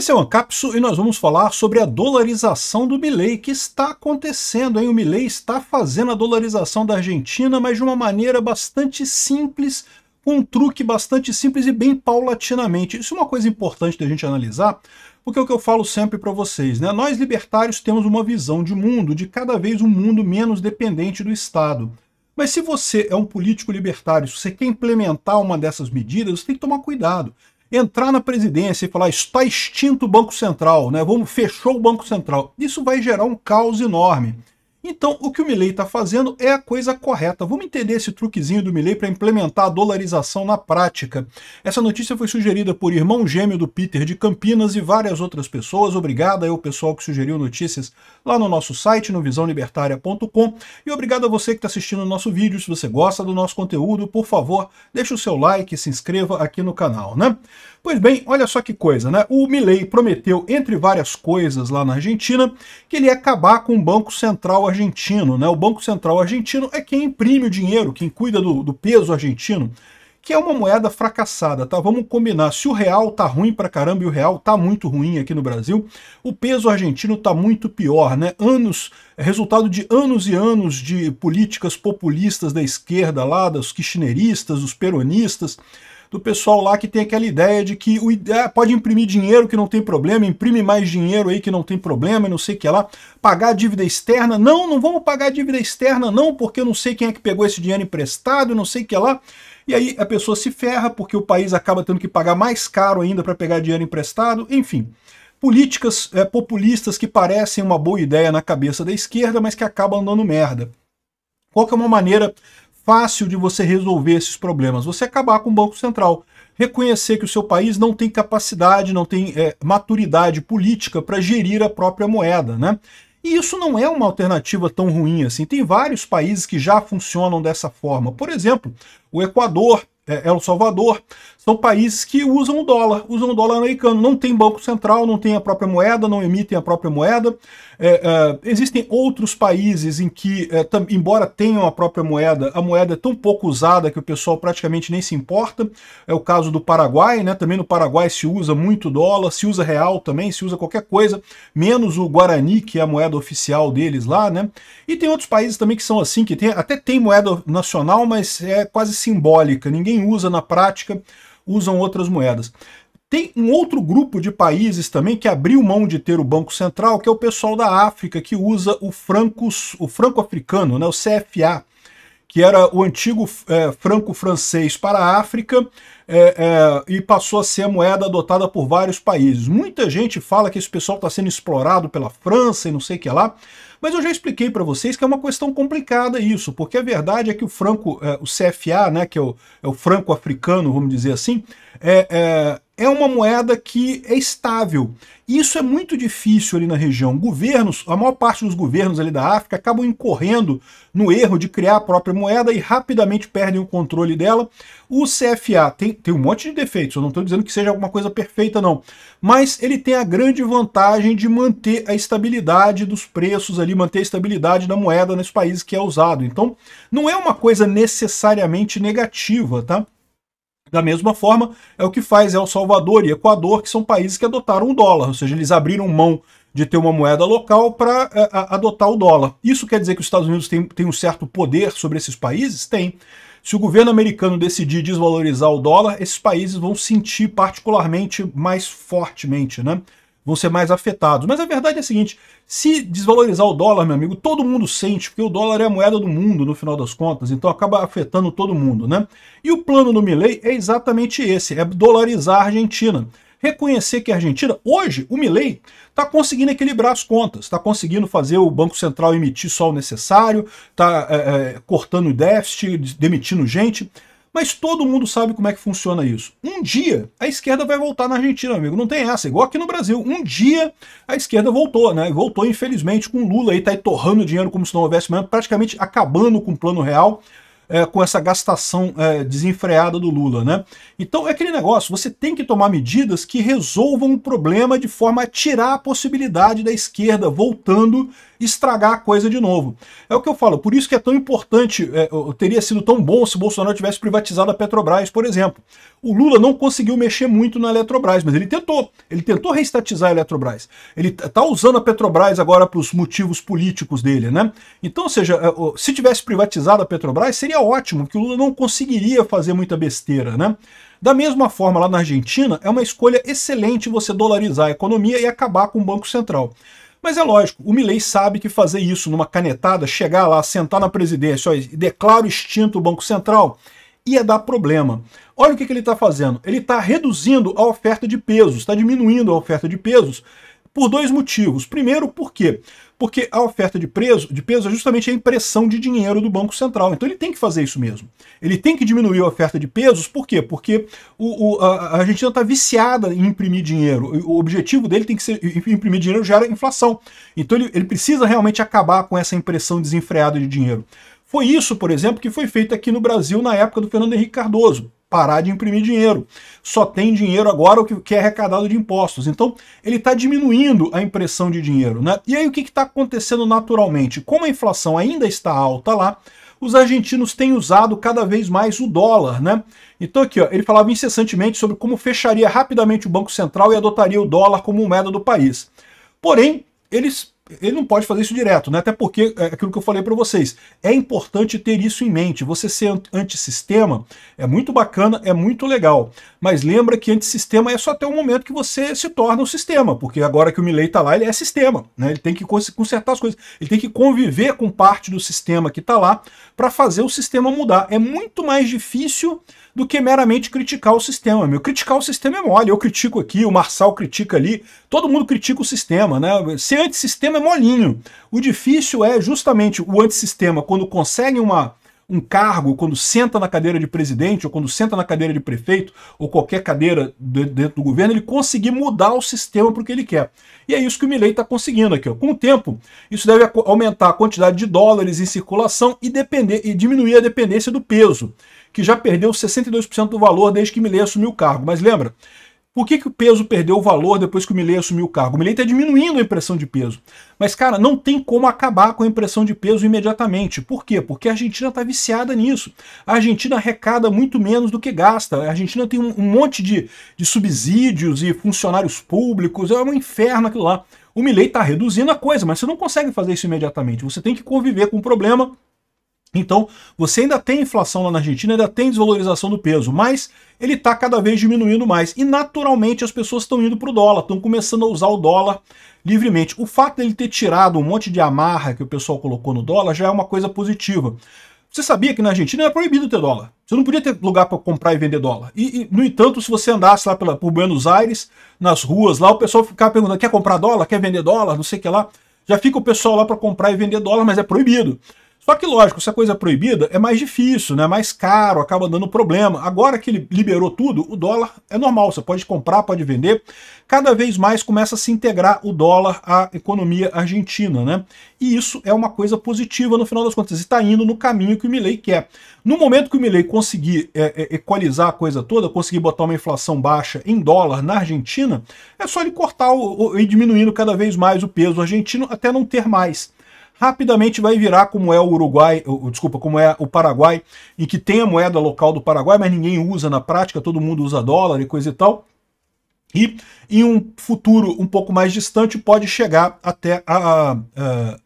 Esse é o Ancapsu e nós vamos falar sobre a dolarização do Milei, que está acontecendo. Hein? O Milei está fazendo a dolarização da Argentina, mas de uma maneira bastante simples, com um truque bastante simples e bem paulatinamente. Isso é uma coisa importante da gente analisar, porque é o que eu falo sempre para vocês. Né? Nós libertários temos uma visão de mundo, de cada vez um mundo menos dependente do Estado. Mas se você é um político libertário, se você quer implementar uma dessas medidas, você tem que tomar cuidado entrar na presidência e falar está extinto o Banco Central, né? Vamos fechou o Banco Central. Isso vai gerar um caos enorme. Então, o que o Milley está fazendo é a coisa correta. Vamos entender esse truquezinho do Milley para implementar a dolarização na prática. Essa notícia foi sugerida por irmão gêmeo do Peter de Campinas e várias outras pessoas. Obrigado ao pessoal que sugeriu notícias lá no nosso site, no visãolibertária.com. E obrigado a você que está assistindo o nosso vídeo. Se você gosta do nosso conteúdo, por favor, deixe o seu like e se inscreva aqui no canal, né? Pois bem, olha só que coisa, né? O Milley prometeu, entre várias coisas lá na Argentina, que ele ia acabar com o Banco Central Argentino, né? O Banco Central Argentino é quem imprime o dinheiro, quem cuida do, do peso argentino, que é uma moeda fracassada, tá? Vamos combinar, se o real tá ruim pra caramba e o real tá muito ruim aqui no Brasil, o peso argentino tá muito pior, né? Anos, é resultado de anos e anos de políticas populistas da esquerda lá, dos kirchneristas, dos peronistas, do pessoal lá que tem aquela ideia de que o, é, pode imprimir dinheiro que não tem problema, imprime mais dinheiro aí que não tem problema, não sei o que lá, pagar dívida externa, não, não vamos pagar dívida externa não, porque eu não sei quem é que pegou esse dinheiro emprestado, não sei o que lá. E aí a pessoa se ferra porque o país acaba tendo que pagar mais caro ainda para pegar dinheiro emprestado, enfim políticas é, populistas que parecem uma boa ideia na cabeça da esquerda, mas que acabam dando merda. Qual que é uma maneira fácil de você resolver esses problemas. Você acabar com o Banco Central. Reconhecer que o seu país não tem capacidade, não tem é, maturidade política para gerir a própria moeda, né? E isso não é uma alternativa tão ruim assim. Tem vários países que já funcionam dessa forma. Por exemplo, o Equador, eh, El Salvador, são países que usam o dólar, usam o dólar americano. Não tem banco central, não tem a própria moeda, não emitem a própria moeda. É, é, existem outros países em que, é, tam, embora tenham a própria moeda, a moeda é tão pouco usada que o pessoal praticamente nem se importa. É o caso do Paraguai, né? Também no Paraguai se usa muito dólar, se usa real também, se usa qualquer coisa, menos o Guarani, que é a moeda oficial deles lá, né? E tem outros países também que são assim, que tem, até tem moeda nacional, mas é quase simbólica, ninguém usa na prática usam outras moedas. Tem um outro grupo de países também que abriu mão de ter o Banco Central, que é o pessoal da África, que usa o franco, o franco africano, né, o CFA, que era o antigo é, franco francês para a África, é, é, e passou a ser a moeda adotada por vários países. Muita gente fala que esse pessoal está sendo explorado pela França e não sei o que lá, mas eu já expliquei para vocês que é uma questão complicada isso, porque a verdade é que o franco, é, o CFA, né, que é o, é o franco africano, vamos dizer assim, é, é é uma moeda que é estável. isso é muito difícil ali na região. Governos, a maior parte dos governos ali da África acabam incorrendo no erro de criar a própria moeda e rapidamente perdem o controle dela. O CFA tem, tem um monte de defeitos, eu não estou dizendo que seja alguma coisa perfeita, não. Mas ele tem a grande vantagem de manter a estabilidade dos preços ali, manter a estabilidade da moeda nos países que é usado. Então, não é uma coisa necessariamente negativa, tá? Da mesma forma, é o que faz El Salvador e Equador, que são países que adotaram o dólar, ou seja, eles abriram mão de ter uma moeda local para eh, adotar o dólar. Isso quer dizer que os Estados Unidos têm, têm um certo poder sobre esses países? Tem. Se o governo americano decidir desvalorizar o dólar, esses países vão sentir particularmente mais fortemente, né? vão ser mais afetados. Mas a verdade é a seguinte: se desvalorizar o dólar, meu amigo, todo mundo sente, porque o dólar é a moeda do mundo no final das contas, então acaba afetando todo mundo, né? E o plano do Milley é exatamente esse: é dolarizar a Argentina. Reconhecer que a Argentina, hoje, o Milley está conseguindo equilibrar as contas, está conseguindo fazer o Banco Central emitir só o necessário, está é, é, cortando o déficit, demitindo gente. Mas todo mundo sabe como é que funciona isso. Um dia a esquerda vai voltar na Argentina, amigo. Não tem essa, igual aqui no Brasil. Um dia a esquerda voltou, né? Voltou, infelizmente, com Lula aí, tá aí torrando dinheiro como se não houvesse mesmo, praticamente acabando com o plano real é, com essa gastação é, desenfreada do Lula, né? Então é aquele negócio, você tem que tomar medidas que resolvam o problema de forma a tirar a possibilidade da esquerda voltando estragar a coisa de novo. É o que eu falo, por isso que é tão importante, é, teria sido tão bom se Bolsonaro tivesse privatizado a Petrobras, por exemplo. O Lula não conseguiu mexer muito na Eletrobras, mas ele tentou. Ele tentou reestatizar a Eletrobras. Ele está usando a Petrobras agora para os motivos políticos dele, né? Então, ou seja, é, se tivesse privatizado a Petrobras, seria seria ótimo, que o Lula não conseguiria fazer muita besteira, né? Da mesma forma, lá na Argentina, é uma escolha excelente você dolarizar a economia e acabar com o Banco Central. Mas é lógico, o Milley sabe que fazer isso numa canetada, chegar lá, sentar na presidência ó, e declarar extinto o Banco Central, ia dar problema. Olha o que, que ele está fazendo. Ele está reduzindo a oferta de pesos, está diminuindo a oferta de pesos, por dois motivos. Primeiro, por quê? Porque a oferta de, preso, de peso é justamente a impressão de dinheiro do Banco Central. Então ele tem que fazer isso mesmo. Ele tem que diminuir a oferta de pesos, por quê? Porque o, o, a, a Argentina está viciada em imprimir dinheiro. O objetivo dele tem que ser imprimir dinheiro gera inflação. Então ele, ele precisa realmente acabar com essa impressão desenfreada de dinheiro. Foi isso, por exemplo, que foi feito aqui no Brasil na época do Fernando Henrique Cardoso parar de imprimir dinheiro. Só tem dinheiro agora o que é arrecadado de impostos. Então, ele está diminuindo a impressão de dinheiro. Né? E aí, o que está acontecendo naturalmente? Como a inflação ainda está alta lá, os argentinos têm usado cada vez mais o dólar, né? Então aqui, ó, ele falava incessantemente sobre como fecharia rapidamente o Banco Central e adotaria o dólar como moeda do país. Porém, eles ele não pode fazer isso direto, né? Até porque é aquilo que eu falei para vocês. É importante ter isso em mente. Você ser antissistema é muito bacana, é muito legal. Mas lembra que antissistema é só até o momento que você se torna o um sistema, porque agora que o Milley tá lá, ele é sistema, né? Ele tem que consertar as coisas, ele tem que conviver com parte do sistema que tá lá para fazer o sistema mudar. É muito mais difícil do que meramente criticar o sistema. Meu, criticar o sistema é mole. Eu critico aqui, o Marçal critica ali, todo mundo critica o sistema, né? Ser antissistema é molinho. O difícil é justamente o antissistema, quando consegue uma um cargo, quando senta na cadeira de presidente, ou quando senta na cadeira de prefeito, ou qualquer cadeira dentro do governo, ele conseguir mudar o sistema para o que ele quer. E é isso que o Milley está conseguindo aqui. Ó. Com o tempo, isso deve aumentar a quantidade de dólares em circulação e, depender, e diminuir a dependência do peso, que já perdeu 62% do valor desde que Milley assumiu o cargo. Mas lembra, por que, que o peso perdeu o valor depois que o Milley assumiu o cargo? O Milley está diminuindo a impressão de peso. Mas, cara, não tem como acabar com a impressão de peso imediatamente. Por quê? Porque a Argentina está viciada nisso. A Argentina arrecada muito menos do que gasta. A Argentina tem um, um monte de, de subsídios e funcionários públicos. É um inferno aquilo lá. O Milley está reduzindo a coisa, mas você não consegue fazer isso imediatamente. Você tem que conviver com o problema então, você ainda tem inflação lá na Argentina, ainda tem desvalorização do peso, mas ele está cada vez diminuindo mais. E naturalmente as pessoas estão indo para o dólar, estão começando a usar o dólar livremente. O fato dele ter tirado um monte de amarra que o pessoal colocou no dólar já é uma coisa positiva. Você sabia que na Argentina era proibido ter dólar. Você não podia ter lugar para comprar e vender dólar. E, e, no entanto, se você andasse lá pela, por Buenos Aires, nas ruas lá, o pessoal ficava perguntando, quer comprar dólar? Quer vender dólar? Não sei o que lá. Já fica o pessoal lá para comprar e vender dólar, mas é proibido. Só que, lógico, se a coisa é proibida é mais difícil, né? mais caro, acaba dando problema. Agora que ele liberou tudo, o dólar é normal, você pode comprar, pode vender. Cada vez mais começa a se integrar o dólar à economia argentina. né? E isso é uma coisa positiva no final das contas, e está indo no caminho que o Milley quer. No momento que o Milley conseguir é, é, equalizar a coisa toda, conseguir botar uma inflação baixa em dólar na Argentina, é só ele cortar e diminuindo cada vez mais o peso argentino até não ter mais rapidamente vai virar como é o Uruguai, desculpa, como é o Paraguai, em que tem a moeda local do Paraguai, mas ninguém usa na prática, todo mundo usa dólar e coisa e tal. E em um futuro um pouco mais distante pode chegar até a, a,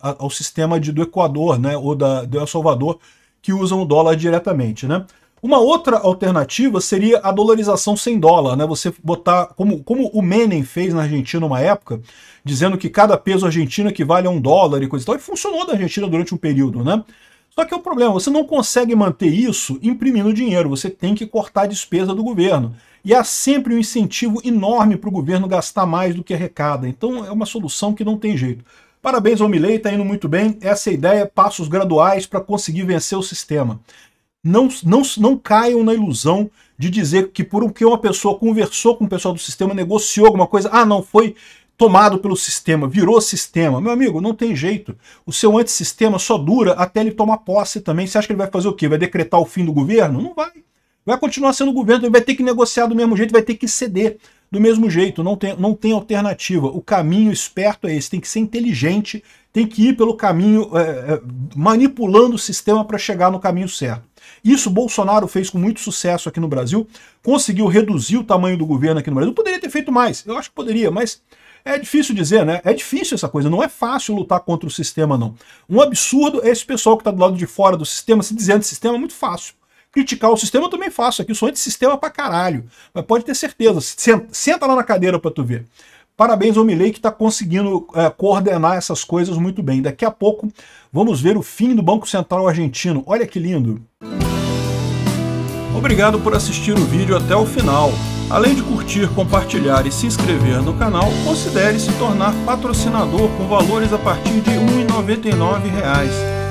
a, ao sistema de, do Equador, né, ou da, do El Salvador, que usam o dólar diretamente, né? Uma outra alternativa seria a dolarização sem dólar, né? Você botar, como, como o Menem fez na Argentina uma época, dizendo que cada peso argentino equivale a um dólar e coisa e tal, e funcionou na Argentina durante um período, né? Só que é o problema, você não consegue manter isso imprimindo dinheiro, você tem que cortar a despesa do governo. E há sempre um incentivo enorme para o governo gastar mais do que arrecada. Então é uma solução que não tem jeito. Parabéns ao está indo muito bem. Essa é a ideia, passos graduais para conseguir vencer o sistema não, não, não caiam na ilusão de dizer que por que uma pessoa conversou com o pessoal do sistema, negociou alguma coisa, ah, não, foi tomado pelo sistema, virou sistema. Meu amigo, não tem jeito. O seu antissistema só dura até ele tomar posse também. Você acha que ele vai fazer o quê? Vai decretar o fim do governo? Não vai. Vai continuar sendo governo, ele vai ter que negociar do mesmo jeito, vai ter que ceder do mesmo jeito. Não tem, não tem alternativa. O caminho esperto é esse. Tem que ser inteligente, tem que ir pelo caminho, é, manipulando o sistema para chegar no caminho certo. Isso Bolsonaro fez com muito sucesso aqui no Brasil, conseguiu reduzir o tamanho do governo aqui no Brasil. Poderia ter feito mais, eu acho que poderia, mas é difícil dizer, né? É difícil essa coisa, não é fácil lutar contra o sistema, não. Um absurdo é esse pessoal que está do lado de fora do sistema, se dizendo sistema é muito fácil. Criticar o sistema eu também faço aqui, eu sou antissistema pra caralho. Mas pode ter certeza, senta, senta lá na cadeira pra tu ver. Parabéns ao Milley que está conseguindo é, coordenar essas coisas muito bem. Daqui a pouco vamos ver o fim do Banco Central Argentino. Olha que lindo! Obrigado por assistir o vídeo até o final. Além de curtir, compartilhar e se inscrever no canal, considere se tornar patrocinador com valores a partir de R$ 1,99